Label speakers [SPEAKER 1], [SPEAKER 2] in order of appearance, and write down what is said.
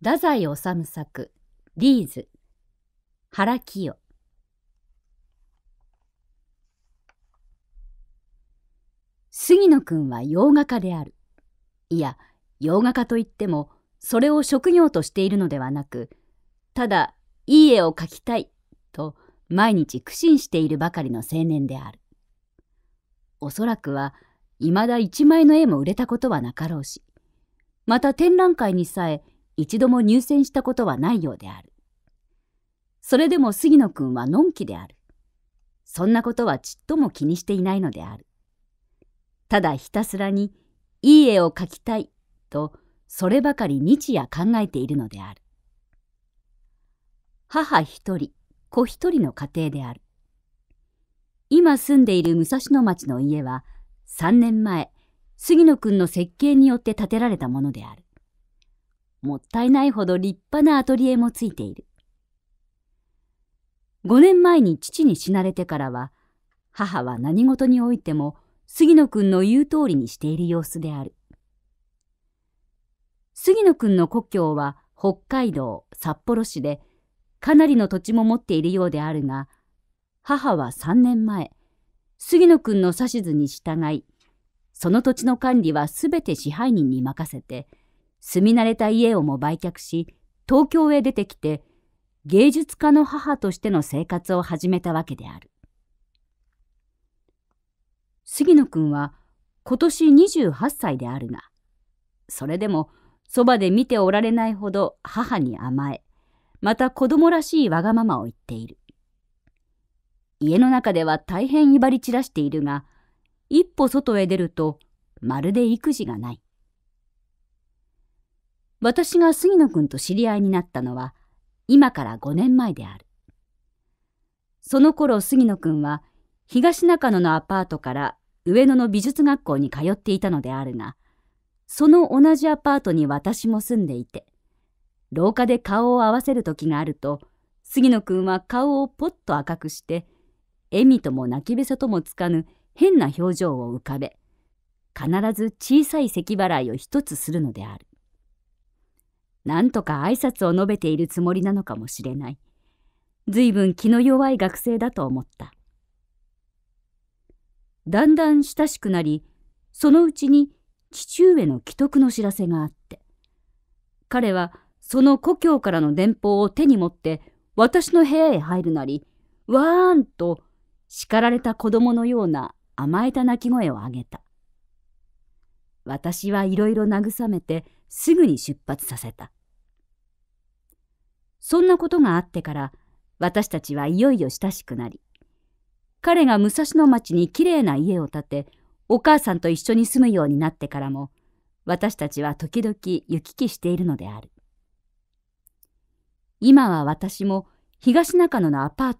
[SPEAKER 1] 太宰治作、リーズ、原清。杉野くんは洋画家である。いや、洋画家といっても、それを職業としているのではなく、ただ、いい絵を描きたい、と毎日苦心しているばかりの青年である。おそらくは、いまだ一枚の絵も売れたことはなかろうし、また展覧会にさえ一度も入選したことはないようである。それでも杉野君はのんきである。そんなことはちっとも気にしていないのである。ただひたすらに、いい絵を描きたいと、そればかり日夜考えているのである。母一人、子一人の家庭である。今住んでいる武蔵野町の家は、3年前、杉野くんの設計によって建てられたものである。もったいないほど立派なアトリエもついている。5年前に父に死なれてからは、母は何事においても杉野くんの言う通りにしている様子である。杉野くんの故郷は北海道札幌市で、かなりの土地も持っているようであるが、母は3年前、杉野くんの指図に従い、その土地の管理はすべて支配人に任せて、住み慣れた家をも売却し、東京へ出てきて、芸術家の母としての生活を始めたわけである。杉野くんは今年28歳であるが、それでもそばで見ておられないほど母に甘え、また子供らしいわがままを言っている。家の中では大変威張り散らしているが、一歩外へ出るとまるで育児がない。私が杉野くんと知り合いになったのは、今から5年前である。その頃杉野くんは、東中野のアパートから上野の美術学校に通っていたのであるが、その同じアパートに私も住んでいて、廊下で顔を合わせる時があると、杉野くんは顔をポッと赤くして、笑みとも泣きべそともつかぬ変な表情を浮かべ、必ず小さい咳払いを一つするのである。何とか挨拶を述べているつもりなのかもしれない。随分気の弱い学生だと思った。だんだん親しくなり、そのうちに父上の既得の知らせがあって、彼はその故郷からの電報を手に持って私の部屋へ入るなり、わーんと叱られた子供のような甘えた泣き声をあげた。私はいろいろ慰めてすぐに出発させた。そんなことがあってから私たちはいよいよ親しくなり彼が武蔵野町にきれいな家を建てお母さんと一緒に住むようになってからも私たちは時々行き来しているのである今は私も東中野のアパート